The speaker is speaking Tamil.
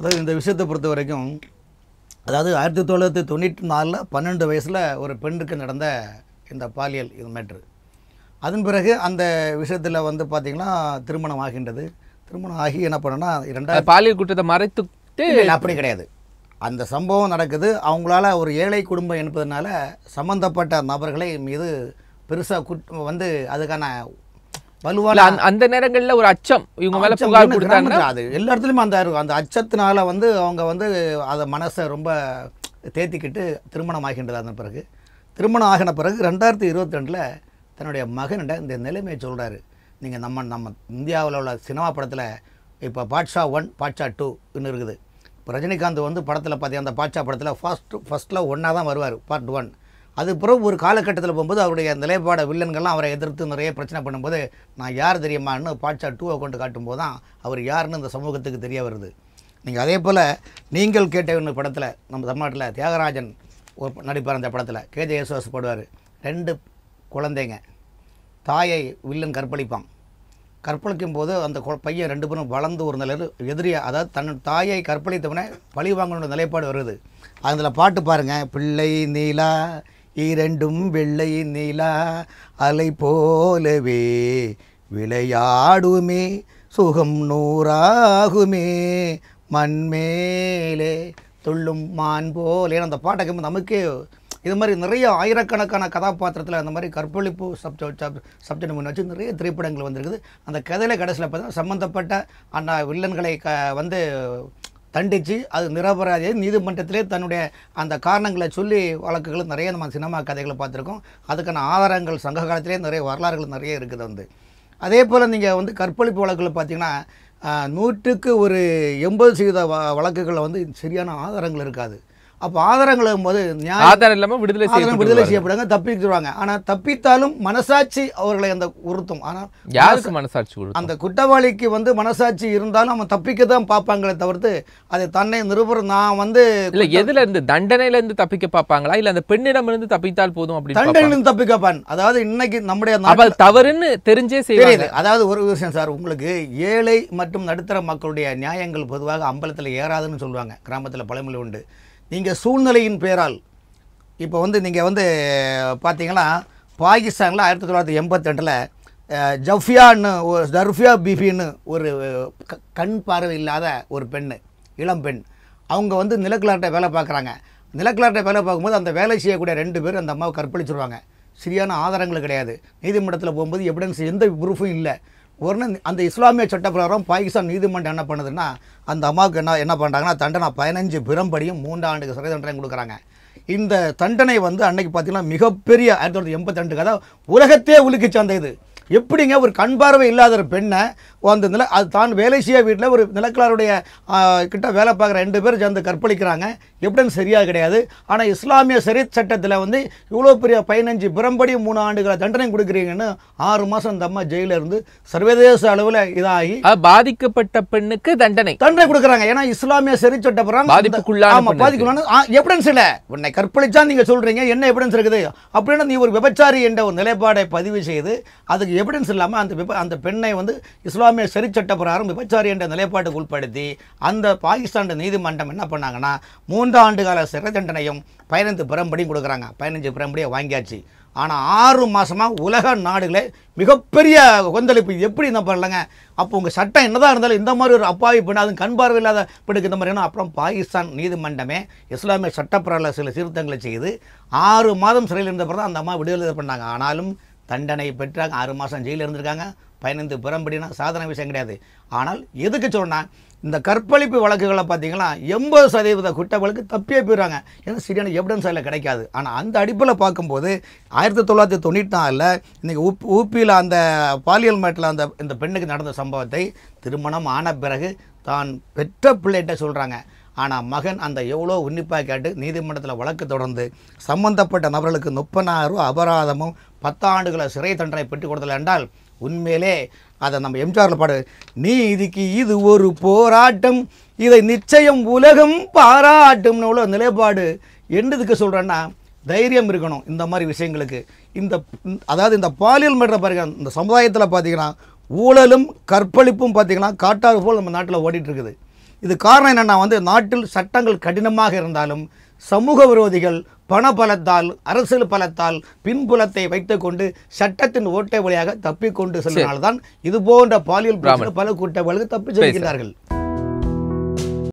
அதாவது இந்த விஷயத்தை பொறுத்த வரைக்கும் அதாவது ஆயிரத்தி தொள்ளாயிரத்தி தொண்ணூற்றி நாலில் பன்னெண்டு வயசில் ஒரு பெண்ணுக்கு நடந்த இந்த பாலியல் இது மேட்ரு அதன் பிறகு அந்த விஷயத்தில் வந்து பார்த்திங்கன்னா திருமணம் ஆகின்றது திருமணம் ஆகி என்ன பண்ணுன்னா இரண்டாவது பாலியல் குற்றத்தை மறைத்து அப்படி கிடையாது அந்த சம்பவம் நடக்குது அவங்களால ஒரு ஏழை குடும்பம் என்பதனால சம்மந்தப்பட்ட நபர்களை மீது பெருசாக குட் வந்து அதுக்கான வலுவான அந்த நேரங்களில் ஒரு அச்சம் இவங்க மேல புகார் கொடுத்தாங்கன்னா அது எல்லா இடத்துலயும் அந்த அந்த அச்சத்தினால வந்து அவங்க வந்து அதை மனசை ரொம்ப தேத்திக்கிட்டு திருமணம் ஆகின்றது அந்த பிறகு திருமணம் ஆகின பிறகு ரெண்டாயிரத்தி இருபத்தி ரெண்டில் தன்னுடைய மகனிட இந்த நிலைமையை சொல்கிறாரு நீங்கள் நம்ம நம்ம இந்தியாவில் உள்ள சினிமா படத்தில் இப்போ பாட்ஷா ஒன் பாட்ஷா டூன்னு இருக்குது இப்போ ரஜினிகாந்த் வந்து படத்தில் பார்த்தீங்க அந்த பாட்ஷா படத்தில் ஃபஸ்ட்டு ஃபஸ்ட்டில் ஒன்றா தான் வருவார் பார்ட் ஒன் அது பிறகு ஒரு காலகட்டத்தில் போகும்போது அவருடைய நிலைப்பாட வில்லன்கள்லாம் அவரை எதிர்த்து நிறைய பிரச்சனை பண்ணும்போது நான் யார் தெரியுமான்னு பாட்சா டூவை கொண்டு காட்டும்போது தான் அவர் யாருன்னு இந்த சமூகத்துக்கு தெரிய வருது நீங்கள் அதே போல் நீங்கள் கேட்ட ஒன்று படத்தில் நம்ம தமிழ்நாட்டில் தியாகராஜன் ஒரு நடிப்பார் அந்த படத்தில் கேஜே யேசுவாஸ் போடுவார் ரெண்டு குழந்தைங்க தாயை வில்லன் கற்பழிப்பான் கற்பழிக்கும் போது அந்த பையன் ரெண்டு பேரும் வளர்ந்து ஒரு நிலையில் எதிரியாக அதாவது தன் தாயை கற்பழித்தவனே பழி வாங்கணுன்ற நிலைப்பாடு வருது அதில் பாட்டு பாருங்கள் பிள்ளை நீலா இரண்டும் வெள்ளை நிலா அலை போலவே விளையாடுமே சுகம் நூறாகுமே மண்மேலே துள்ளும் மான் போல் அந்த பாட்டை கேட்போம் நமக்கே இது மாதிரி நிறைய ஆயிரக்கணக்கான கதாபாத்திரத்தில் அந்த மாதிரி கற்பழிப்பு சப்ஜ சப்ஜெக்ட் முன் வச்சு நிறைய திரைப்படங்கள் வந்திருக்குது அந்த கதையில் கடைசியில் பார்த்தா சம்மந்தப்பட்ட அண்ணா வில்லன்களை க வந்து தண்டித்து அது நிரபராதியை நீதிமன்றத்திலே தன்னுடைய அந்த காரணங்களை சொல்லி வழக்குகள் நிறைய நம்ம சினிமா கதைகளை பார்த்துருக்கோம் அதுக்கான ஆதாரங்கள் சங்க காலத்திலே நிறைய வரலாறுகள் நிறைய இருக்குது வந்து அதே போல் நீங்கள் வந்து கற்பழிப்பு வழக்குகள் பார்த்திங்கன்னா நூற்றுக்கு ஒரு எண்பது சதவீத வழக்குகளில் வந்து சரியான ஆதாரங்கள் இருக்காது அப்போ ஆதாரங்கள் போது ஆதாரம் இல்லாமல் விடுதலை விடுதலை செய்யப்படுங்க தப்பிக்கிடுவாங்க ஆனால் தப்பித்தாலும் மனசாட்சி அவர்களை அந்த உறுத்தும் ஆனால் யாருக்கு மனசாட்சி அந்த குற்றவாளிக்கு வந்து மனசாட்சி இருந்தாலும் அவன் தப்பிக்க தான் பார்ப்பாங்களே தவிர்த்து அதை தன்னை நிருபர் நான் வந்து இல்லை எதுல இருந்து தண்டனையில இருந்து தப்பிக்க பார்ப்பாங்களா இல்லை அந்த பெண்ணிடம் இருந்து தப்பித்தால் போதும் அப்படி தண்டனையிலிருந்து பான் அதாவது இன்னைக்கு நம்முடைய தவறுன்னு தெரிஞ்சே செய்யாது அதாவது ஒரு விஷயம் சார் உங்களுக்கு ஏழை மற்றும் நடுத்தர மக்களுடைய நியாயங்கள் பொதுவாக அம்பலத்தில் ஏறாதுன்னு சொல்லுவாங்க கிராமத்தில் பழமொழி உண்டு நீங்கள் சூழ்நிலையின் பேரால் இப்போ வந்து நீங்கள் வந்து பார்த்தீங்கன்னா பாகிஸ்தானில் ஆயிரத்தி தொள்ளாயிரத்தி எண்பத்தெண்டில் ஜஃபியான்னு ஒரு ஜர்ஃபியா பிபின்னு ஒரு கண் பார்வை இல்லாத ஒரு பெண் இளம் பெண் அவங்க வந்து நிலக்கிளார்ட்ட வேலை பார்க்குறாங்க நிலக்கிளார்ட்ட வேலை பார்க்கும்போது அந்த வேலை செய்யக்கூடிய ரெண்டு பேர் அந்த அம்மாவை கற்பழிச்சிருவாங்க சரியான ஆதாரங்கள் கிடையாது நீதிமன்றத்தில் போகும்போது எவிடன்ஸ் எந்த ப்ரூஃபும் இல்லை ஒரு அந்த இஸ்லாமிய பிரகாரம் பாகிஸ்தான் நீதிமன்றம் என்ன பண்ணுதுன்னா அந்த அம்மாவுக்கு என்ன என்ன பண்ணுறாங்கன்னா தண்டனை பதினஞ்சு பிறம்படியும் மூன்று ஆண்டுக்கு சிறை தண்டனை கொடுக்குறாங்க இந்த தண்டனை வந்து அன்னைக்கு பார்த்தீங்கன்னா மிகப்பெரிய ஆயிரத்தி தொள்ளாயிரத்தி எண்பத்தி ரெண்டு கதை உலகத்தே உலுக்கிச்சு அந்த இது எப்படிங்க ஒரு கண் பார்வை இல்லாத ஒரு பெண்ணை அந்த நில அது தான் வேலை செய்ய வீட்டில் ஒரு நிலக்கலாருடைய கிட்ட வேலை பார்க்குற ரெண்டு பேர் சேர்ந்து கற்பழிக்கிறாங்க எப்படின்னு சரியாக கிடையாது ஆனால் இஸ்லாமிய சரி சட்டத்தில் வந்து இவ்வளோ பெரிய பதினஞ்சு பிறம்படி மூணு ஆண்டுகளை தண்டனை கொடுக்குறீங்கன்னு ஆறு மாதம் அந்த அம்மா ஜெயிலில் இருந்து சர்வதேச அளவில் இதாகி பாதிக்கப்பட்ட பெண்ணுக்கு தண்டனை தண்டனை கொடுக்குறாங்க ஏன்னா இஸ்லாமிய சரி சட்டப்புறம் பாதிப்புக்குள்ள ஆமாம் பாதிக்குள்ளான எவிடன்ஸ் இல்லை உன்னை கற்பழிச்சா நீங்கள் சொல்கிறீங்க என்ன எப்படின்னு இருக்குது அப்படின்னு நீ ஒரு விபச்சாரி என்ற ஒரு நிலைப்பாடை பதிவு செய்து அதுக்கு எவிடன்ஸ் இல்லாமல் அந்த விப அந்த பெண்ணை வந்து இஸ்லாமிய சரிச்சட்ட பிரகாரம் விபச்சாரி என்ற நிலைப்பாட்டுக்கு உட்படுத்தி அந்த பாகிஸ்தான் நீதிமன்றம் என்ன பண்ணாங்கன்னா மூன்று ஆண்டு கால சிறை தண்டனையும் பதினைந்து பிரம்படியும் கொடுக்குறாங்க பதினஞ்சு பிரம்படியை வாங்கியாச்சு ஆனால் ஆறு மாதமாக உலக நாடுகளே மிகப்பெரிய கொந்தளிப்பு எப்படி இந்த பண்ணலங்க அப்போ உங்கள் சட்டம் என்னதான் இருந்தாலும் இந்த மாதிரி ஒரு அப்பாவி பெண் அதுவும் கண் பார்வை இல்லாத பெண்ணுக்கு இந்த மாதிரினா அப்புறம் பாகிஸ்தான் நீதிமன்றமே இஸ்லாமிய சட்டப்பிரல சில சீர்திருத்தங்களை செய்து ஆறு மாதம் சிறையில் இருந்த பிறகு அந்த அம்மா விடுதலை பண்ணாங்க ஆனாலும் தண்டனை பெற்றாங்க ஆறு மாதம் ஜெயிலில் இருந்திருக்காங்க பதினைந்து பிறம்படினா சாதன விஷயம் கிடையாது ஆனால் எதுக்கு சொன்னால் இந்த கற்பழிப்பு வழக்குகளை பார்த்தீங்கன்னா எண்பது சதவீத குற்றவாளிக்கு தப்பியே போயிடுறாங்க ஏன்னா சரியான எவிடன்ஸ் அதில் கிடைக்காது ஆனால் அந்த அடிப்பில் பார்க்கும்போது ஆயிரத்தி தொள்ளாயிரத்தி தொண்ணூற்றி நாலில் இன்றைக்கி உப் ஊப்பியில் அந்த பாலியல் மேட்டில் அந்த இந்த பெண்ணுக்கு நடந்த சம்பவத்தை திருமணம் ஆன பிறகு தான் பெற்ற பிள்ளைகிட்ட சொல்கிறாங்க ஆனால் மகன் அந்த எவ்வளோ உன்னிப்பாக கேட்டு நீதிமன்றத்தில் வழக்கு தொடர்ந்து சம்பந்தப்பட்ட நபர்களுக்கு முப்பதாயிரம் ரூபா அபராதமும் பத்தாண்டுகளை சிறை தண்டனை பெற்றுக் கொடுத்தல என்றால் உண்மையிலே அதை நம்ம எம்ஜிஆரில் பாடு நீதிக்கு இது ஒரு போராட்டம் இதை நிச்சயம் உலகம் பாராட்டும்னு உள்ள நிலைப்பாடு என்னதுக்கு சொல்கிறேன்னா தைரியம் இருக்கணும் இந்த மாதிரி விஷயங்களுக்கு இந்த அதாவது இந்த பாலியல் மன்ற பாருங்க இந்த சமுதாயத்தில் பார்த்தீங்கன்னா ஊழலும் கற்பழிப்பும் பார்த்திங்கன்னா காட்டாறு போல் நம்ம நாட்டில் ஓடிட்டுருக்குது இது காரணம் என்னென்னா வந்து நாட்டில் சட்டங்கள் கடினமாக இருந்தாலும் சமூக விரோதிகள் பண பலத்தால் அரசியல் பலத்தால் பின்புலத்தை வைத்துக்கொண்டு சட்டத்தின் ஓட்டை வழியாக தப்பிக்கொண்டு செல்வதால்தான் இது போன்ற பாலியல் பல கூட்டங்களுக்கு தப்பி செல்கிறார்கள்